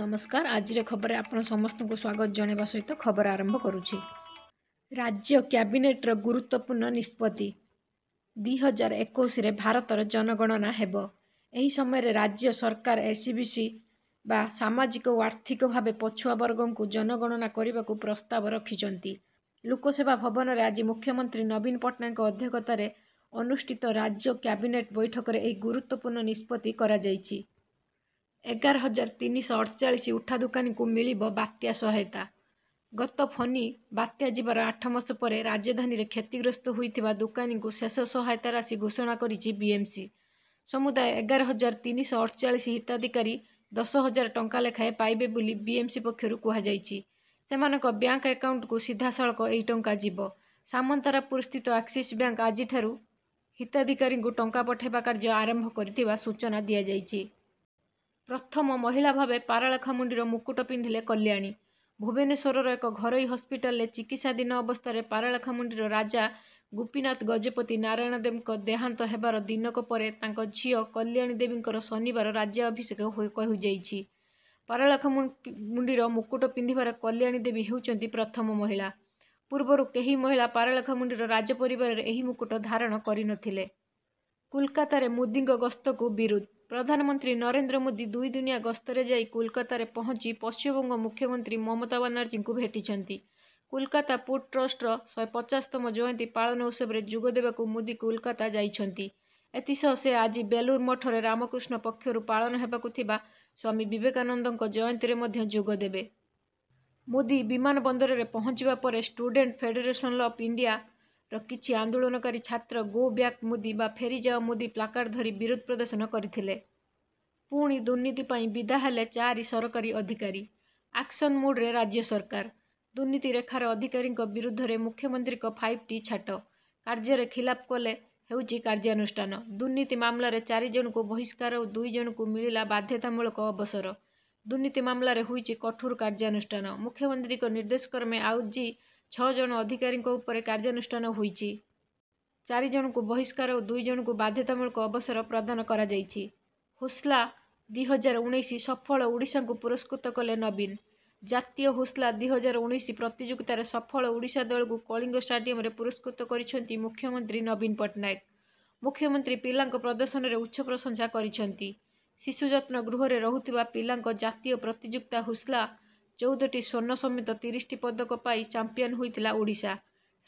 ନମସ୍କାର ଆଜିର ଖବରରେ ଆପଣ ସମସ୍ତଙ୍କୁ ସ୍ୱାଗତ ଜଣାଇବା ସହିତ ଖବର ଆରମ୍ଭ କରୁଛି ରାଜ୍ୟ କ୍ୟାବିନେଟ୍ର ଗୁରୁତ୍ୱପୂର୍ଣ୍ଣ ନିଷ୍ପତ୍ତି ଦୁଇ ହଜାର ଏକୋଇଶରେ ଭାରତର ଜନଗଣନା ହେବ ଏହି ସମୟରେ ରାଜ୍ୟ ସରକାର ଏସ୍ ବି ସି ବା ସାମାଜିକ ଓ ଆର୍ଥିକ ଭାବେ ପଛୁଆ ବର୍ଗଙ୍କୁ ଜନଗଣନା କରିବାକୁ ପ୍ରସ୍ତାବ ରଖିଛନ୍ତି ଲୋକସେବା ଭବନରେ ଆଜି ମୁଖ୍ୟମନ୍ତ୍ରୀ ନବୀନ ପଟ୍ଟନାୟକଙ୍କ ଅଧ୍ୟକ୍ଷତାରେ ଅନୁଷ୍ଠିତ ରାଜ୍ୟ କ୍ୟାବିନେଟ୍ ବୈଠକରେ ଏହି ଗୁରୁତ୍ୱପୂର୍ଣ୍ଣ ନିଷ୍ପତ୍ତି କରାଯାଇଛି ଏଗାର ହଜାର ତିନିଶହ ଅଠଚାଳିଶ ଉଠା ଦୋକାନୀଙ୍କୁ ମିଳିବ ବାତ୍ୟା ସହାୟତା ଗତ ଫନି ବାତ୍ୟା ଯିବାର ଆଠ ମାସ ପରେ ରାଜଧାନୀରେ କ୍ଷତିଗ୍ରସ୍ତ ହୋଇଥିବା ଦୋକାନୀଙ୍କୁ ଶେଷ ସହାୟତା ରାଶି ଘୋଷଣା କରିଛି ବିଏମ୍ସି ସମୁଦାୟ ଏଗାର ହଜାର ତିନିଶହ ଅଠଚାଳିଶ ହିତାଧିକାରୀ ଦଶ ହଜାର ଟଙ୍କା ଲେଖାଏଁ ପାଇବେ ବୋଲି ବିଏମ୍ସି ପକ୍ଷରୁ କୁହାଯାଇଛି ସେମାନଙ୍କ ବ୍ୟାଙ୍କ ଆକାଉଣ୍ଟକୁ ସିଧାସଳଖ ଏହି ଟଙ୍କା ଯିବ ସାମନ୍ତରାପୁର ସ୍ଥିତ ଆକ୍ସିସ୍ ବ୍ୟାଙ୍କ ଆଜିଠାରୁ ହିତାଧିକାରୀଙ୍କୁ ଟଙ୍କା ପଠାଇବା କାର୍ଯ୍ୟ ଆରମ୍ଭ କରିଥିବା ସୂଚନା ଦିଆଯାଇଛି ପ୍ରଥମ ମହିଳା ଭାବେ ପାରାଳାଖାମୁଣ୍ଡିର ମୁକୁଟ ପିନ୍ଧିଲେ କଲ୍ୟାଣୀ ଭୁବନେଶ୍ୱରର ଏକ ଘରୋଇ ହସ୍ପିଟାଲରେ ଚିକିତ୍ସାଧୀନ ଅବସ୍ଥାରେ ପାରାଳାଖାମୁଣ୍ଡିର ରାଜା ଗୋପୀନାଥ ଗଜପତି ନାରାୟଣ ଦେବଙ୍କ ଦେହାନ୍ତ ହେବାର ଦିନକ ପରେ ତାଙ୍କ ଝିଅ କଲ୍ୟାଣୀ ଦେବୀଙ୍କର ଶନିବାର ଅଭିଷେକ କହିଯାଇଛି ମୁଣ୍ଡିର ମୁକୁଟ ପିନ୍ଧିବାର କଲ୍ୟାଣୀ ଦେବୀ ହେଉଛନ୍ତି ପ୍ରଥମ ମହିଳା ପୂର୍ବରୁ କେହି ମହିଳା ରାଜ ପରିବାରରେ ଏହି ମୁକୁଟ ଧାରଣ କରିନଥିଲେ କୋଲକାତାରେ ମୋଦିଙ୍କ ଗସ୍ତକୁ ବିରୋଧ প্রধানমন্ত্রী নরেন্দ্র মোদি দুই দুনিয়া গস্তরে যাই কলকাতায় পৌঁছি পশ্চিমবঙ্গ মুখ্যমন্ত্রী মমতা বানার্জীଙ୍କୁ ভেটিଛନ୍ତି কলকাতা পোর্ট ଟ୍ରଷ୍ଟର ଶହେ ପଚାଶତମ ଜୟନ୍ତୀ ପାଳନ ଉତ୍ସବରେ ଯୋଗ ଦେବାକୁ ମୋଦି କୋଲକାତା ଯାଇଛନ୍ତି ଏଥିସହ ସେ ଆଜି ବେଲୁର ମଠରେ ରାମକୃଷ୍ଣ ପକ୍ଷରୁ ପାଳନ ହେବାକୁ ଥିବା ସ୍ୱାମୀ ବିବେକାନନ୍ଦଙ୍କ ଜୟନ୍ତୀରେ ମଧ୍ୟ ଯୋଗ ଦେବେ ମୋଦି ବିମାନ ବନ୍ଦରରେ ପହଞ୍ଚିବା ପରେ ଷ୍ଟୁଡେଣ୍ଟ ଫେଡେରେସନ୍ ଅଫ୍ ଇଣ୍ଡିଆ ର କିଛି ଆନ୍ଦୋଳନକାରୀ ଛାତ୍ର ଗୋ ବ୍ୟାକ୍ ମୋଦି ବା ଫେରିଯାଅ ମୋଦି ପ୍ଲାକାର୍ଡ଼ ଧରି ବିରୋଧ ପ୍ରଦର୍ଶନ କରିଥିଲେ ପୁଣି ଦୁର୍ନୀତି ପାଇଁ ବିଦା ହେଲେ ଚାରି ସରକାରୀ ଅଧିକାରୀ ଆକ୍ସନ୍ ମୋଡ଼୍ରେ ରାଜ୍ୟ ସରକାର ଦୁର୍ନୀତି ରେଖାର ଅଧିକାରୀଙ୍କ ବିରୁଦ୍ଧରେ ମୁଖ୍ୟମନ୍ତ୍ରୀଙ୍କ ଫାଇଭ୍ ଟି ଛାଟ କାର୍ଯ୍ୟରେ ଖିଲାପ କଲେ ହେଉଛି କାର୍ଯ୍ୟାନୁଷ୍ଠାନ ଦୁର୍ନୀତି ମାମଲାରେ ଚାରି ଜଣଙ୍କୁ ବହିଷ୍କାର ଓ ଦୁଇ ଜଣଙ୍କୁ ମିଳିଲା ବାଧ୍ୟତାମୂଳକ ଅବସର ଦୁର୍ନୀତି ମାମଲାରେ ହୋଇଛି କଠୋର କାର୍ଯ୍ୟାନୁଷ୍ଠାନ ମୁଖ୍ୟମନ୍ତ୍ରୀଙ୍କ ନିର୍ଦ୍ଦେଶକ୍ରମେ ଆଉ ଜି ଛଅ ଜଣ ଅଧିକାରୀଙ୍କ ଉପରେ କାର୍ଯ୍ୟାନୁଷ୍ଠାନ ହୋଇଛି ଚାରି ଜଣଙ୍କୁ ବହିଷ୍କାର ଓ ଦୁଇ ଜଣଙ୍କୁ ବାଧ୍ୟତାମୂଳକ ଅବସର ପ୍ରଦାନ କରାଯାଇଛି ହୁସ୍ଲା ହଜାର ଉଣେଇଶ ସଫଳ ଓଡ଼ିଶାଙ୍କୁ ପୁରସ୍କୃତ କଲେ ନବୀନ ଜାତୀୟ ହୁସ୍ଲା ହଜାର ଉଣେଇଶ ପ୍ରତିଯୋଗିତାରେ ସଫଳ ଓଡ଼ିଶା ଦଳକୁ କଳିଙ୍ଗ ଷ୍ଟାଡିୟମରେ ପୁରସ୍କୃତ କରିଛନ୍ତି ମୁଖ୍ୟମନ୍ତ୍ରୀ ନବୀନ ପଟ୍ଟନାୟକ ମୁଖ୍ୟମନ୍ତ୍ରୀ ପିଲାଙ୍କ ପ୍ରଦର୍ଶନରେ ଉଚ୍ଚ ପ୍ରଶଂସା କରିଛନ୍ତି ଶିଶୁ ଯତ୍ନ ଗୃହରେ ରହୁଥିବା ପିଲାଙ୍କ ଜାତୀୟ ପ୍ରତିଯୋଗିତା ହୁସ୍ଲା ଚଉଦଟି ସ୍ୱର୍ଣ୍ଣ ସମେତ ତିରିଶଟି ପଦକ ପାଇ ଚାମ୍ପିୟନ ହୋଇଥିଲା ଓଡ଼ିଶା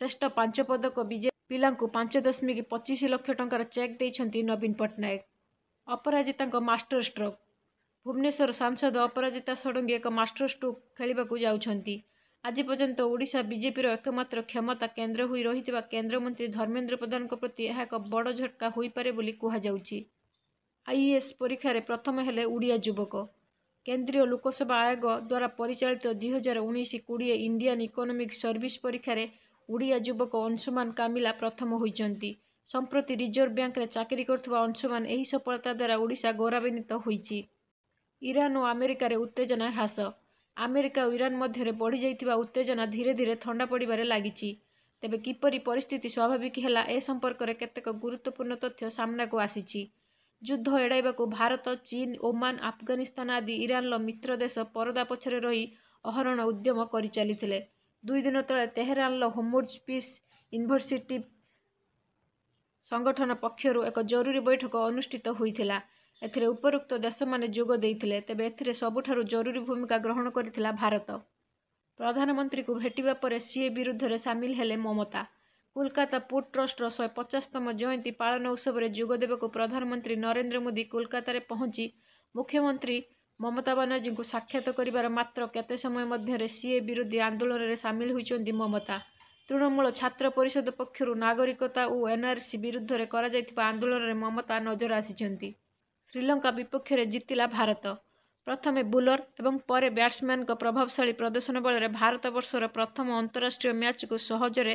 ଶ୍ରେଷ୍ଠ ପାଞ୍ଚ ପଦକ ବିଜେ ପିଲାଙ୍କୁ ପାଞ୍ଚ ଦଶମିକ ପଚିଶ ଲକ୍ଷ ଟଙ୍କାର ଚେକ୍ ଦେଇଛନ୍ତି ନବୀନ ପଟ୍ଟନାୟକ ଅପରାଜିତାଙ୍କ ମାଷ୍ଟର ଷ୍ଟ୍ରୋକ୍ ଭୁବନେଶ୍ୱର ସାଂସଦ ଅପରାଜିତା ଷଡ଼ଙ୍ଗୀ ଏକ ମାଷ୍ଟର ଷ୍ଟ୍ରୋକ୍ ଖେଳିବାକୁ ଯାଉଛନ୍ତି ଆଜି ପର୍ଯ୍ୟନ୍ତ ଓଡ଼ିଶା ବିଜେପିର ଏକମାତ୍ର କ୍ଷମତା କେନ୍ଦ୍ର ହୋଇ ରହିଥିବା କେନ୍ଦ୍ରମନ୍ତ୍ରୀ ଧର୍ମେନ୍ଦ୍ର ପ୍ରଧାନଙ୍କ ପ୍ରତି ଏହା ଏକ ବଡ଼ ଝଟକା ହୋଇପାରେ ବୋଲି କୁହାଯାଉଛି ଆଇଏଏସ୍ ପରୀକ୍ଷାରେ ପ୍ରଥମ ହେଲେ ଓଡ଼ିଆ ଯୁବକ କେନ୍ଦ୍ରୀୟ ଲୋକସେବା ଆୟୋଗ ଦ୍ୱାରା ପରିଚାଳିତ ଦୁଇହଜାର ଉଣେଇଶ କୋଡ଼ିଏ ଇଣ୍ଡିଆନ୍ ଇକୋନୋମିକ୍ ସର୍ଭିସ୍ ପରୀକ୍ଷାରେ ଓଡ଼ିଆ ଯୁବକ ଅଂଶୁମାନ କାମିଲା ପ୍ରଥମ ହୋଇଛନ୍ତି ସମ୍ପ୍ରତି ରିଜର୍ଭ ବ୍ୟାଙ୍କରେ ଚାକିରି କରୁଥିବା ଅଂଶୁମାନ ଏହି ସଫଳତା ଦ୍ୱାରା ଓଡ଼ିଶା ଗୌରବାନ୍ୱିତ ହୋଇଛି ଇରାନ୍ ଓ ଆମେରିକାରେ ଉତ୍ତେଜନା ହ୍ରାସ ଆମେରିକା ଓ ଇରାନ୍ ମଧ୍ୟରେ ବଢ଼ିଯାଇଥିବା ଉତ୍ତେଜନା ଧୀରେ ଧୀରେ ଥଣ୍ଡା ପଡ଼ିବାରେ ଲାଗିଛି ତେବେ କିପରି ପରିସ୍ଥିତି ସ୍ୱାଭାବିକ ହେଲା ଏ ସମ୍ପର୍କରେ କେତେକ ଗୁରୁତ୍ୱପୂର୍ଣ୍ଣ ତଥ୍ୟ ସାମ୍ନାକୁ ଆସିଛି ଯୁଦ୍ଧ ଏଡ଼ାଇବାକୁ ଭାରତ ଚୀନ ଓମାନ ଆଫଗାନିସ୍ତାନ ଆଦି ଇରାନର ମିତ୍ର ଦେଶ ପରଦା ପଛରେ ରହି ଅହରଣ ଉଦ୍ୟମ କରିଚାଲିଥିଲେ ଦୁଇ ଦିନ ତଳେ ତେହେରାନର ହୋମୋଜ ପିସ୍ ୟୁନିଭର୍ସିଟି ସଂଗଠନ ପକ୍ଷରୁ ଏକ ଜରୁରୀ ବୈଠକ ଅନୁଷ୍ଠିତ ହୋଇଥିଲା ଏଥିରେ ଉପରୋକ୍ତ ଦେଶମାନେ ଯୋଗ ଦେଇଥିଲେ ତେବେ ଏଥିରେ ସବୁଠାରୁ ଜରୁରୀ ଭୂମିକା ଗ୍ରହଣ କରିଥିଲା ଭାରତ ପ୍ରଧାନମନ୍ତ୍ରୀଙ୍କୁ ଭେଟିବା ପରେ ସିଏ ବିରୁଦ୍ଧରେ ସାମିଲ ହେଲେ ମମତା କୋଲକାତା ପୋର୍ଟ ଟ୍ରଷ୍ଟର ଶହେ ପଚାଶତମ ଜୟନ୍ତୀ ପାଳନ ଉତ୍ସବରେ ଯୋଗ ଦେବାକୁ ପ୍ରଧାନମନ୍ତ୍ରୀ ନରେନ୍ଦ୍ର ମୋଦି କୋଲକାତାରେ ପହଞ୍ଚି ମୁଖ୍ୟମନ୍ତ୍ରୀ ମମତା ବାନାର୍ଜୀଙ୍କୁ ସାକ୍ଷାତ କରିବାର ମାତ୍ର କେତେ ସମୟ ମଧ୍ୟରେ ସିଏ ବିରୋଧୀ ଆନ୍ଦୋଳନରେ ସାମିଲ ହୋଇଛନ୍ତି ମମତା ତୃଣମୂଳ ଛାତ୍ର ପରିଷଦ ପକ୍ଷରୁ ନାଗରିକତା ଓ ଏନ୍ଆର୍ସି ବିରୁଦ୍ଧରେ କରାଯାଇଥିବା ଆନ୍ଦୋଳନରେ ମମତା ନଜର ଆସିଛନ୍ତି ଶ୍ରୀଲଙ୍କା ବିପକ୍ଷରେ ଜିତିଲା ଭାରତ ପ୍ରଥମେ ବୋଲର ଏବଂ ପରେ ବ୍ୟାଟ୍ସମ୍ୟାନ୍ଙ୍କ ପ୍ରଭାବଶାଳୀ ପ୍ରଦର୍ଶନ ବଳରେ ଭାରତବର୍ଷର ପ୍ରଥମ ଅନ୍ତରାଷ୍ଟ୍ରୀୟ ମ୍ୟାଚ୍କୁ ସହଜରେ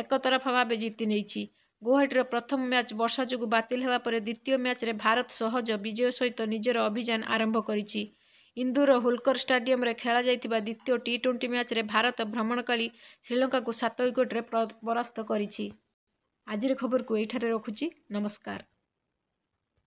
ଏକତରଫା ଭାବେ ଜିତି ନେଇଛି ଗୌହାଟୀର ପ୍ରଥମ ମ୍ୟାଚ୍ ବର୍ଷା ଯୋଗୁଁ ବାତିଲ ହେବା ପରେ ଦ୍ୱିତୀୟ ମ୍ୟାଚ୍ରେ ଭାରତ ସହଜ ବିଜୟ ସହିତ ନିଜର ଅଭିଯାନ ଆରମ୍ଭ କରିଛି ଇନ୍ଦୋରର ହୁଲକର ଷ୍ଟାଡିୟମ୍ରେ ଖେଳାଯାଇଥିବା ଦ୍ୱିତୀୟ ଟି ଟ୍ୱେଣ୍ଟି ମ୍ୟାଚ୍ରେ ଭାରତ ଭ୍ରମଣକାଳୀ ଶ୍ରୀଲଙ୍କାକୁ ସାତ ୱିକେଟ୍ରେ ପରାସ୍ତ କରିଛି ଆଜିର ଖବରକୁ ଏଇଠାରେ ରଖୁଛି ନମସ୍କାର